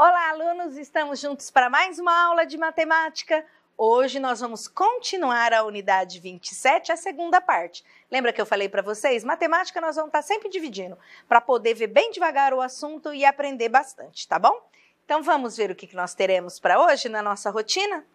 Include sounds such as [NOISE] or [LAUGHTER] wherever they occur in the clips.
Olá, alunos! Estamos juntos para mais uma aula de matemática. Hoje nós vamos continuar a unidade 27, a segunda parte. Lembra que eu falei para vocês? Matemática nós vamos estar tá sempre dividindo para poder ver bem devagar o assunto e aprender bastante, tá bom? Então vamos ver o que nós teremos para hoje na nossa rotina?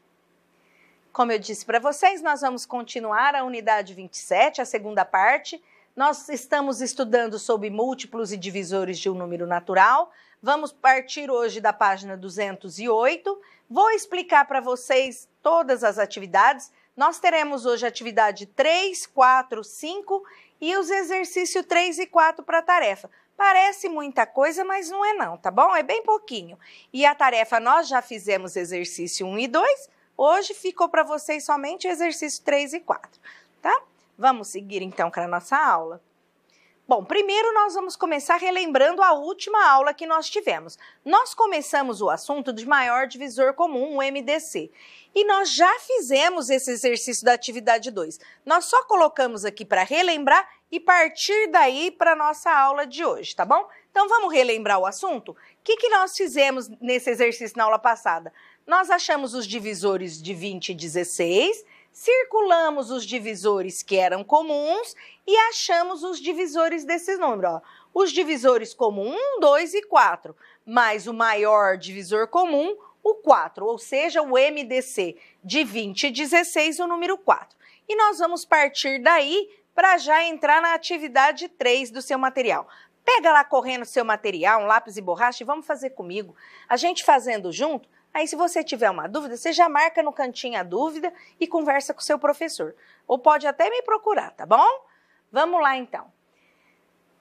Como eu disse para vocês, nós vamos continuar a unidade 27, a segunda parte. Nós estamos estudando sobre múltiplos e divisores de um número natural. Vamos partir hoje da página 208. Vou explicar para vocês todas as atividades. Nós teremos hoje a atividade 3, 4, 5 e os exercícios 3 e 4 para a tarefa. Parece muita coisa, mas não é não, tá bom? É bem pouquinho. E a tarefa nós já fizemos exercício 1 e 2, hoje ficou para vocês somente o exercício 3 e 4, tá? Vamos seguir então para a nossa aula. Bom, primeiro nós vamos começar relembrando a última aula que nós tivemos. Nós começamos o assunto de maior divisor comum, o MDC. E nós já fizemos esse exercício da atividade 2. Nós só colocamos aqui para relembrar e partir daí para nossa aula de hoje, tá bom? Então vamos relembrar o assunto? O que, que nós fizemos nesse exercício na aula passada? Nós achamos os divisores de 20 e 16 circulamos os divisores que eram comuns e achamos os divisores desses números. Ó. Os divisores comuns, 1, 2 e 4, mais o maior divisor comum, o 4, ou seja, o MDC de 20 e 16, o número 4. E nós vamos partir daí para já entrar na atividade 3 do seu material. Pega lá correndo o seu material, um lápis e borracha e vamos fazer comigo. A gente fazendo junto, Aí, se você tiver uma dúvida, você já marca no cantinho a dúvida e conversa com o seu professor. Ou pode até me procurar, tá bom? Vamos lá então.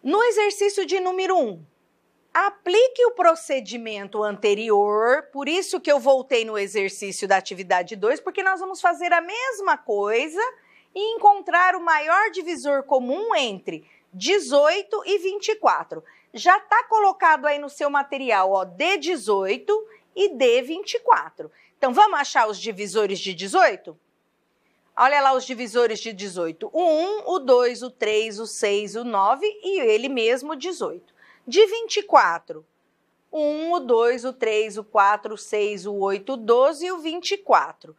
No exercício de número 1, um, aplique o procedimento anterior, por isso que eu voltei no exercício da atividade 2, porque nós vamos fazer a mesma coisa e encontrar o maior divisor comum entre 18 e 24. Já está colocado aí no seu material, ó, D18 e D24. Então vamos achar os divisores de 18? Olha lá os divisores de 18. O 1, o 2, o 3, o 6, o 9 e ele mesmo 18. De 24, o 1, o 2, o 3, o 4, o 6, o 8, o 12 e o 24.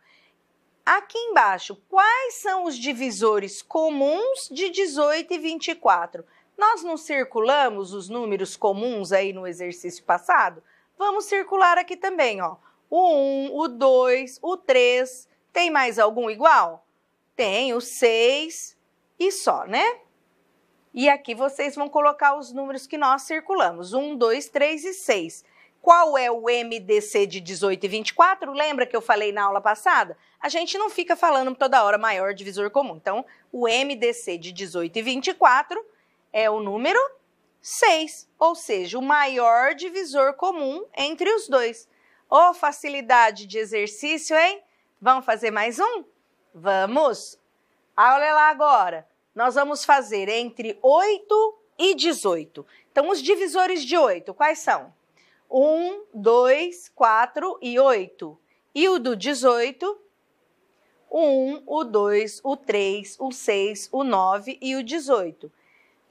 Aqui embaixo, quais são os divisores comuns de 18 e 24? Nós não circulamos os números comuns aí no exercício passado? Vamos circular aqui também, ó. O 1, o 2, o 3. Tem mais algum igual? Tem o 6 e só, né? E aqui vocês vão colocar os números que nós circulamos: 1, 2, 3 e 6. Qual é o MDC de 18 e 24? Lembra que eu falei na aula passada? A gente não fica falando toda hora maior divisor comum. Então, o MDC de 18 e 24 é o número 6, ou seja, o maior divisor comum entre os dois. Ô, oh, facilidade de exercício, hein? Vamos fazer mais um? Vamos! Ah, olha lá agora. Nós vamos fazer entre 8 e 18. Então, os divisores de 8, quais são? 1, 2, 4 e 8. E o do 18? 1, o 2, o 3, o 6, o 9 e o 18.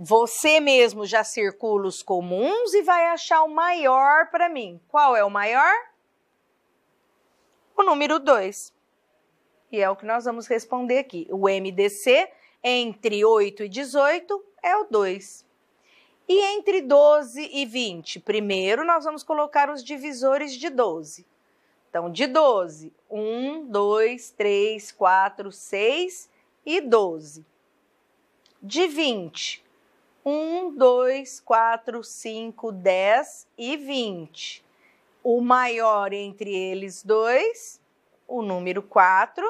Você mesmo já circula os comuns e vai achar o maior para mim. Qual é o maior? O número 2. E é o que nós vamos responder aqui. O MDC entre 8 e 18 é o 2. E entre 12 e 20, primeiro nós vamos colocar os divisores de 12. Então, de 12, 1, 2, 3, 4, 6 e 12. De 20, 1, 2, 4, 5, 10 e 20. O maior entre eles dois, o número 4.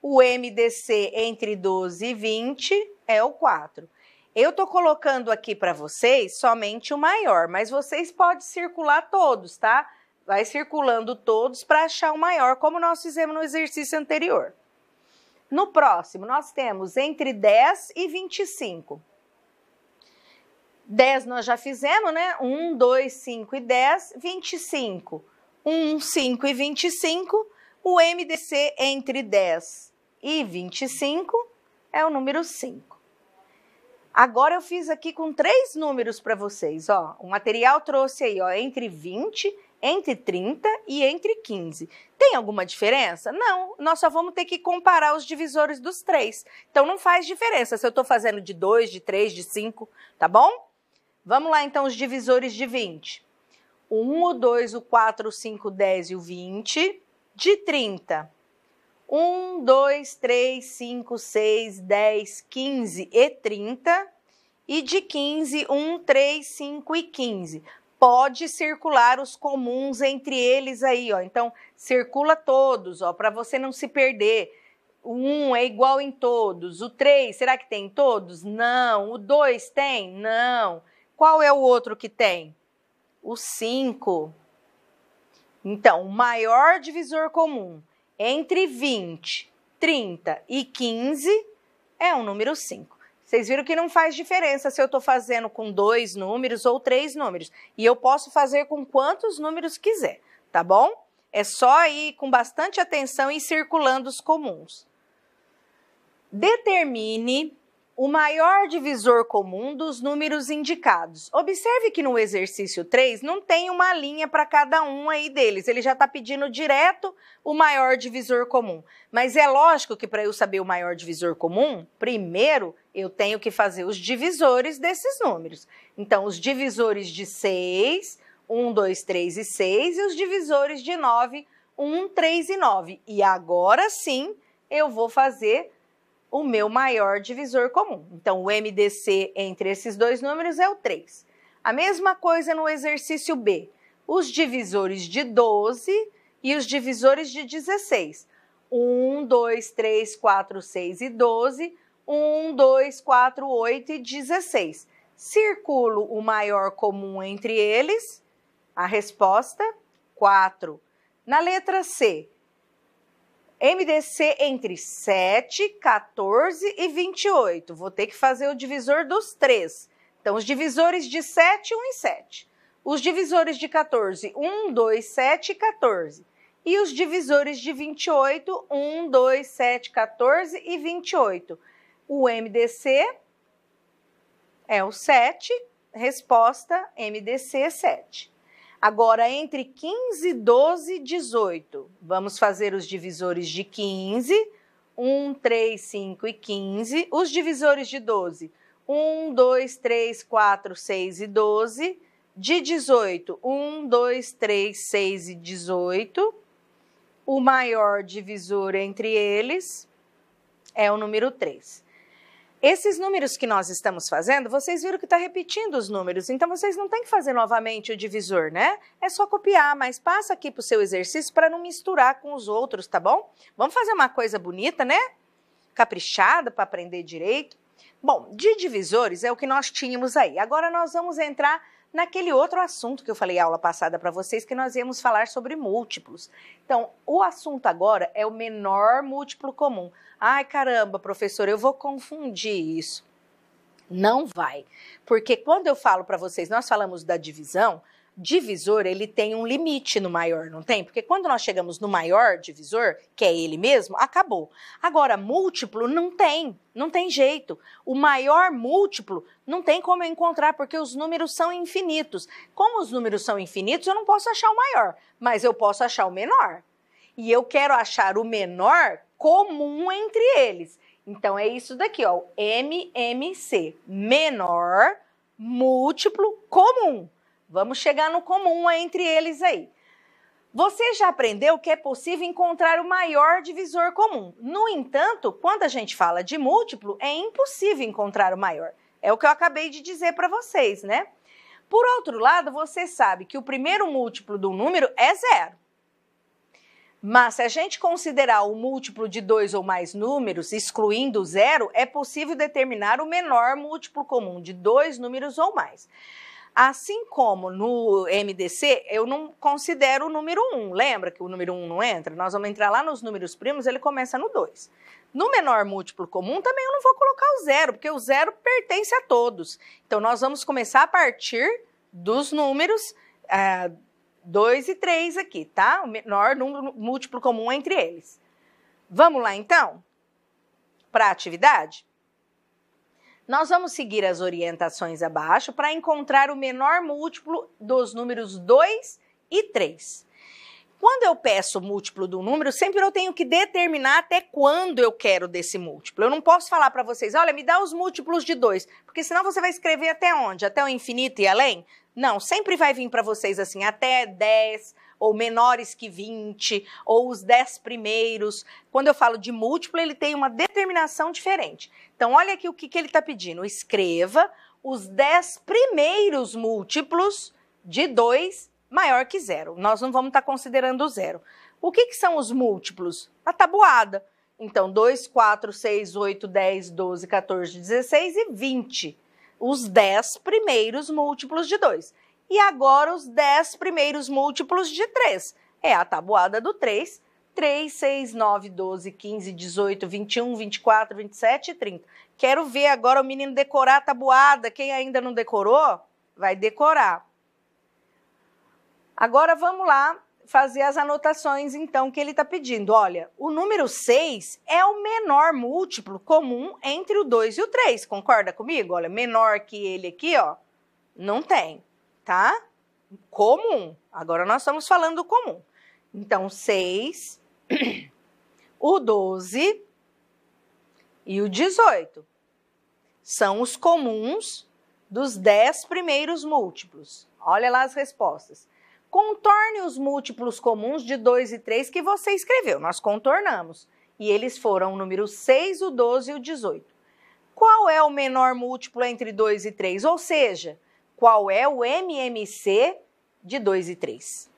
O MDC entre 12 e 20 é o 4. Eu estou colocando aqui para vocês somente o maior, mas vocês podem circular todos, tá? Vai circulando todos para achar o maior, como nós fizemos no exercício anterior. No próximo, nós temos entre 10 e 25. 10 nós já fizemos, né? 1, 2, 5 e 10, 25. 1, 5 e 25, o MDC entre 10 e 25 é o número 5. Agora eu fiz aqui com três números para vocês, ó. O material trouxe aí, ó, entre 20, entre 30 e entre 15. Tem alguma diferença? Não, nós só vamos ter que comparar os divisores dos três. Então não faz diferença se eu estou fazendo de 2, de 3, de 5, tá bom? Vamos lá então os divisores de 20. O 1, o 2, o 4, o 5, o 10 e o 20. De 30. 1, 2, 3, 5, 6, 10, 15 e 30. E de 15, 1, 3, 5 e 15 pode circular os comuns entre eles aí, ó. Então, circula todos, ó, para você não se perder. O 1 é igual em todos. O 3, será que tem em todos? Não. O 2 tem? Não. Qual é o outro que tem? O 5. Então, o maior divisor comum entre 20, 30 e 15 é o número 5. Vocês viram que não faz diferença se eu estou fazendo com dois números ou três números. E eu posso fazer com quantos números quiser, tá bom? É só ir com bastante atenção e circulando os comuns. Determine o maior divisor comum dos números indicados. Observe que no exercício 3 não tem uma linha para cada um aí deles, ele já está pedindo direto o maior divisor comum. Mas é lógico que para eu saber o maior divisor comum, primeiro eu tenho que fazer os divisores desses números. Então, os divisores de 6, 1, 2, 3 e 6, e os divisores de 9, 1, 3 e 9. E agora sim eu vou fazer o meu maior divisor comum. Então, o MDC entre esses dois números é o 3. A mesma coisa no exercício B. Os divisores de 12 e os divisores de 16. 1, 2, 3, 4, 6 e 12. 1, 2, 4, 8 e 16. Circulo o maior comum entre eles. A resposta, 4. Na letra C, MDC entre 7, 14 e 28. Vou ter que fazer o divisor dos três. Então, os divisores de 7, 1 e 7. Os divisores de 14, 1, 2, 7 e 14. E os divisores de 28, 1, 2, 7, 14 e 28. O MDC é o 7, resposta MDC 7. É Agora, entre 15, 12 e 18, vamos fazer os divisores de 15, 1, 3, 5 e 15. Os divisores de 12, 1, 2, 3, 4, 6 e 12. De 18, 1, 2, 3, 6 e 18. O maior divisor entre eles é o número 3. Esses números que nós estamos fazendo, vocês viram que está repetindo os números, então vocês não têm que fazer novamente o divisor, né? É só copiar, mas passa aqui para o seu exercício para não misturar com os outros, tá bom? Vamos fazer uma coisa bonita, né? Caprichada para aprender direito. Bom, de divisores é o que nós tínhamos aí. Agora nós vamos entrar naquele outro assunto que eu falei aula passada para vocês, que nós íamos falar sobre múltiplos. Então, o assunto agora é o menor múltiplo comum. Ai, caramba, professor, eu vou confundir isso. Não vai. Porque quando eu falo para vocês, nós falamos da divisão, divisor ele tem um limite no maior, não tem? Porque quando nós chegamos no maior divisor, que é ele mesmo, acabou. Agora, múltiplo não tem, não tem jeito. O maior múltiplo não tem como eu encontrar, porque os números são infinitos. Como os números são infinitos, eu não posso achar o maior, mas eu posso achar o menor. E eu quero achar o menor comum entre eles. Então é isso daqui, ó, o MMC, menor múltiplo comum. Vamos chegar no comum entre eles aí. Você já aprendeu que é possível encontrar o maior divisor comum. No entanto, quando a gente fala de múltiplo, é impossível encontrar o maior. É o que eu acabei de dizer para vocês, né? Por outro lado, você sabe que o primeiro múltiplo do número é zero. Mas se a gente considerar o múltiplo de dois ou mais números, excluindo o zero, é possível determinar o menor múltiplo comum de dois números ou mais. Assim como no MDC, eu não considero o número 1. Um. Lembra que o número 1 um não entra? Nós vamos entrar lá nos números primos, ele começa no 2. No menor múltiplo comum também eu não vou colocar o zero, porque o zero pertence a todos. Então nós vamos começar a partir dos números 2 é, e 3 aqui, tá? O menor número múltiplo comum entre eles. Vamos lá então para a atividade? Nós vamos seguir as orientações abaixo para encontrar o menor múltiplo dos números 2 e 3. Quando eu peço múltiplo do número, sempre eu tenho que determinar até quando eu quero desse múltiplo. Eu não posso falar para vocês, olha, me dá os múltiplos de 2, porque senão você vai escrever até onde? Até o infinito e além? Não, sempre vai vir para vocês assim, até 10 ou menores que 20, ou os 10 primeiros. Quando eu falo de múltiplo, ele tem uma determinação diferente. Então, olha aqui o que, que ele está pedindo. Escreva os 10 primeiros múltiplos de 2 maior que zero. Nós não vamos estar tá considerando o zero. O que, que são os múltiplos? A tabuada. Então, 2, 4, 6, 8, 10, 12, 14, 16 e 20. Os 10 primeiros múltiplos de 2. E agora os 10 primeiros múltiplos de 3. É a tabuada do 3 3, 6, 9, 12, 15, 18, 21, 24, 27 e 30. Quero ver agora o menino decorar a tabuada. Quem ainda não decorou, vai decorar. Agora vamos lá fazer as anotações, então, que ele está pedindo. Olha, o número 6 é o menor múltiplo comum entre o 2 e o 3. Concorda comigo? Olha, menor que ele aqui, ó, não tem, tá? Comum. Agora nós estamos falando comum. Então, 6 [CLEARS THROAT] o 12 e o 18 são os comuns dos 10 primeiros múltiplos. Olha lá as respostas. Contorne os múltiplos comuns de 2 e 3 que você escreveu. Nós contornamos. E eles foram o número 6, o 12 e o 18. Qual é o menor múltiplo entre 2 e 3? Ou seja, qual é o MMC de 2 e 3?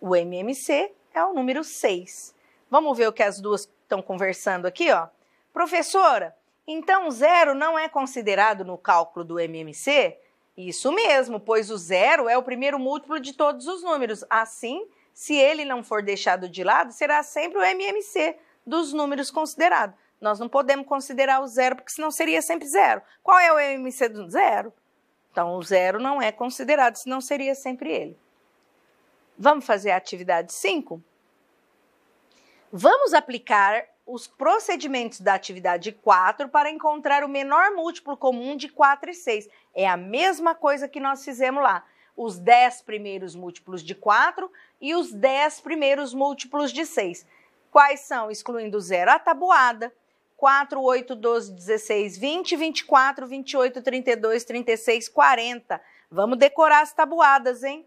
O MMC é o número 6. Vamos ver o que as duas estão conversando aqui, ó. Professora, então zero não é considerado no cálculo do MMC? Isso mesmo, pois o zero é o primeiro múltiplo de todos os números. Assim, se ele não for deixado de lado, será sempre o MMC dos números considerados. Nós não podemos considerar o zero, porque senão seria sempre zero. Qual é o MMC do zero? Então, o zero não é considerado, senão seria sempre ele. Vamos fazer a atividade 5? Vamos aplicar os procedimentos da atividade 4 para encontrar o menor múltiplo comum de 4 e 6. É a mesma coisa que nós fizemos lá. Os 10 primeiros múltiplos de 4 e os 10 primeiros múltiplos de 6. Quais são? Excluindo zero, a tabuada. 4, 8, 12, 16, 20, 24, 28, 32, 36, 40. Vamos decorar as tabuadas, hein?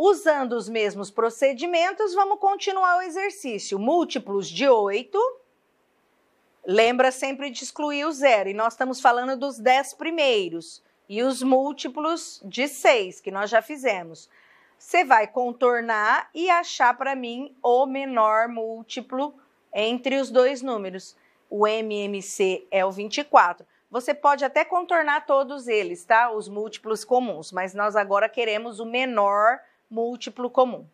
Usando os mesmos procedimentos, vamos continuar o exercício. Múltiplos de 8. Lembra sempre de excluir o zero. E nós estamos falando dos 10 primeiros. E os múltiplos de 6, que nós já fizemos. Você vai contornar e achar para mim o menor múltiplo entre os dois números. O MMC é o 24. Você pode até contornar todos eles, tá? Os múltiplos comuns, mas nós agora queremos o menor múltiplo comum.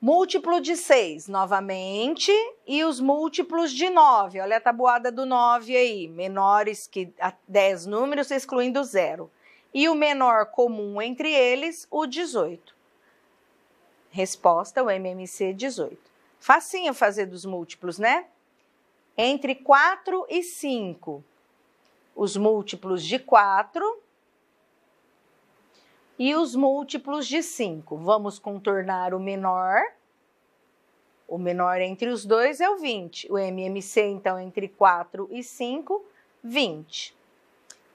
Múltiplo de 6, novamente, e os múltiplos de 9. Olha a tabuada do 9 aí, menores que 10 números, excluindo zero. E o menor comum entre eles, o 18. Resposta, o MMC 18. Facinho fazer dos múltiplos, né? Entre 4 e 5, os múltiplos de 4 e os múltiplos de 5. Vamos contornar o menor. O menor entre os dois é o 20. O MMC, então, entre 4 e 5, 20.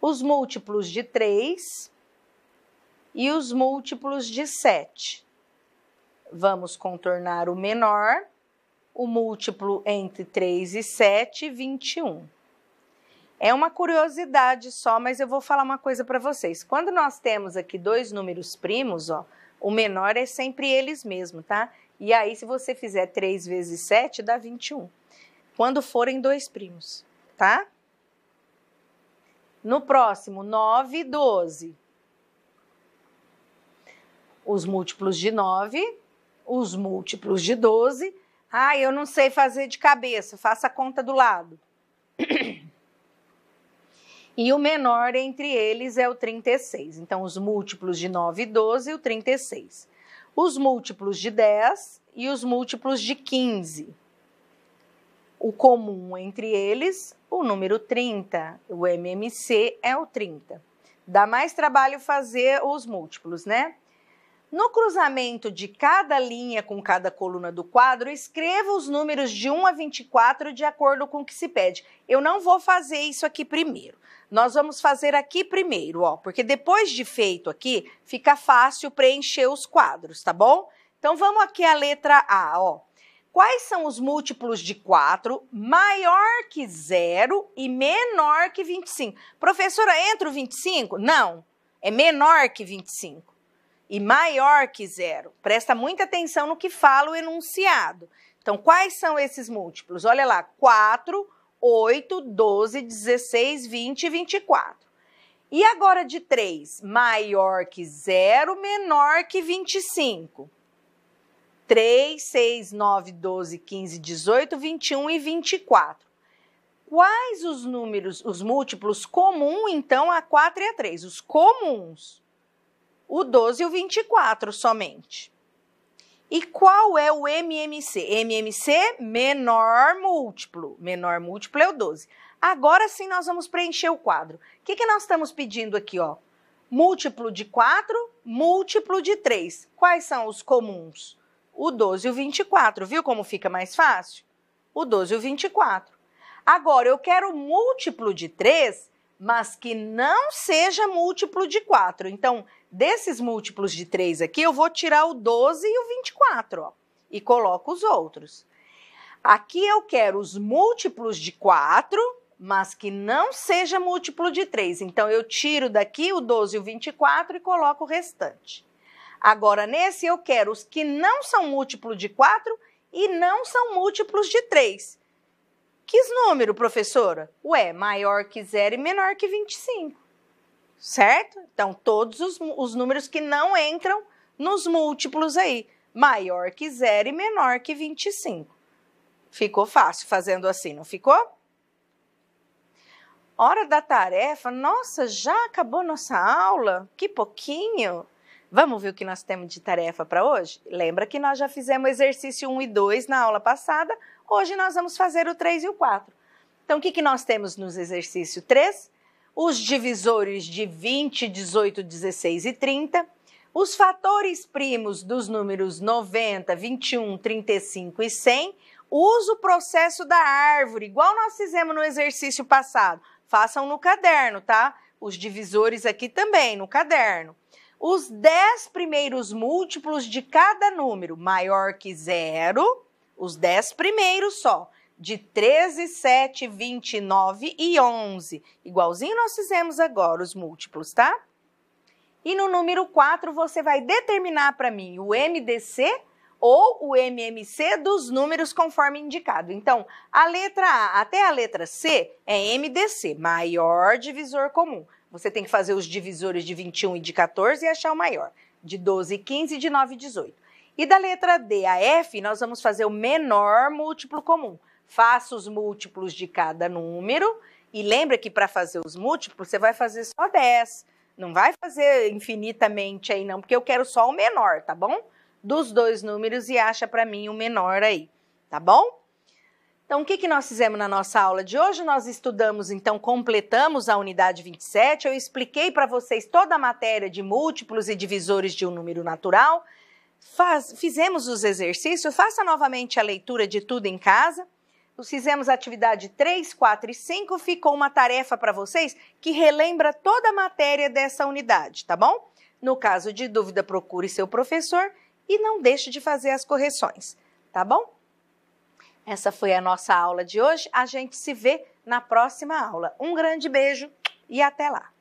Os múltiplos de 3 e os múltiplos de 7. Vamos contornar o menor, o múltiplo entre 3 e 7, 21. É uma curiosidade só, mas eu vou falar uma coisa para vocês. Quando nós temos aqui dois números primos, ó, o menor é sempre eles mesmos, tá? E aí, se você fizer 3 vezes 7, dá 21. Quando forem dois primos, tá? No próximo, 9 e 12. Os múltiplos de 9, os múltiplos de 12. Ah, eu não sei fazer de cabeça, faça a conta do lado. [CLEARS THROAT] E o menor entre eles é o 36. Então, os múltiplos de 9 e 12 e o 36. Os múltiplos de 10 e os múltiplos de 15. O comum entre eles, o número 30. O MMC é o 30. Dá mais trabalho fazer os múltiplos, né? No cruzamento de cada linha com cada coluna do quadro, escreva os números de 1 a 24 de acordo com o que se pede. Eu não vou fazer isso aqui primeiro. Nós vamos fazer aqui primeiro, ó, porque depois de feito aqui, fica fácil preencher os quadros, tá bom? Então vamos aqui à letra A, ó. Quais são os múltiplos de 4 maior que zero e menor que 25? Professora, entra o 25? Não, é menor que 25 e maior que zero. Presta muita atenção no que fala o enunciado. Então, quais são esses múltiplos? Olha lá, 4, 8, 12, 16, 20 e 24. E agora de 3, maior que zero, menor que 25. 3, 6, 9, 12, 15, 18, 21 e 24. Quais os números, os múltiplos comum, então, a 4 e a 3? Os comuns o 12 e o 24 somente. E qual é o MMC? MMC menor múltiplo. Menor múltiplo é o 12. Agora sim nós vamos preencher o quadro. O que, que nós estamos pedindo aqui? Ó? Múltiplo de 4, múltiplo de 3. Quais são os comuns? O 12 e o 24. Viu como fica mais fácil? O 12 e o 24. Agora eu quero múltiplo de 3, mas que não seja múltiplo de 4. Então, Desses múltiplos de 3 aqui, eu vou tirar o 12 e o 24, ó, e coloco os outros. Aqui eu quero os múltiplos de 4, mas que não seja múltiplo de 3. Então, eu tiro daqui o 12 e o 24 e coloco o restante. Agora, nesse eu quero os que não são múltiplo de 4 e não são múltiplos de 3. Que número, professora? Ué, maior que zero e menor que 25 certo? Então, todos os, os números que não entram nos múltiplos aí, maior que zero e menor que 25. Ficou fácil fazendo assim, não ficou? Hora da tarefa, nossa, já acabou nossa aula? Que pouquinho! Vamos ver o que nós temos de tarefa para hoje? Lembra que nós já fizemos exercício 1 e 2 na aula passada, hoje nós vamos fazer o 3 e o 4. Então, o que, que nós temos nos exercícios 3? os divisores de 20, 18, 16 e 30, os fatores primos dos números 90, 21, 35 e 100, usa o processo da árvore, igual nós fizemos no exercício passado. Façam no caderno, tá? Os divisores aqui também, no caderno os 10 primeiros múltiplos de cada número maior que zero, os 10 primeiros só, de 13, 7, 29 e 11. Igualzinho nós fizemos agora os múltiplos, tá? E no número 4 você vai determinar para mim o MDC ou o MMC dos números conforme indicado. Então, a letra A até a letra C é MDC, maior divisor comum. Você tem que fazer os divisores de 21 e de 14 e achar o maior, de 12 e 15 e de 9 e 18. E da letra D a F, nós vamos fazer o menor múltiplo comum faça os múltiplos de cada número. E lembra que para fazer os múltiplos, você vai fazer só 10. Não vai fazer infinitamente aí, não, porque eu quero só o menor, tá bom? Dos dois números e acha para mim o menor aí, tá bom? Então, o que, que nós fizemos na nossa aula de hoje? Nós estudamos, então, completamos a unidade 27. Eu expliquei para vocês toda a matéria de múltiplos e divisores de um número natural. Faz, fizemos os exercícios, faça novamente a leitura de tudo em casa fizemos a atividade 3, 4 e 5, ficou uma tarefa para vocês que relembra toda a matéria dessa unidade, tá bom? No caso de dúvida, procure seu professor e não deixe de fazer as correções, tá bom? Essa foi a nossa aula de hoje. A gente se vê na próxima aula. Um grande beijo e até lá!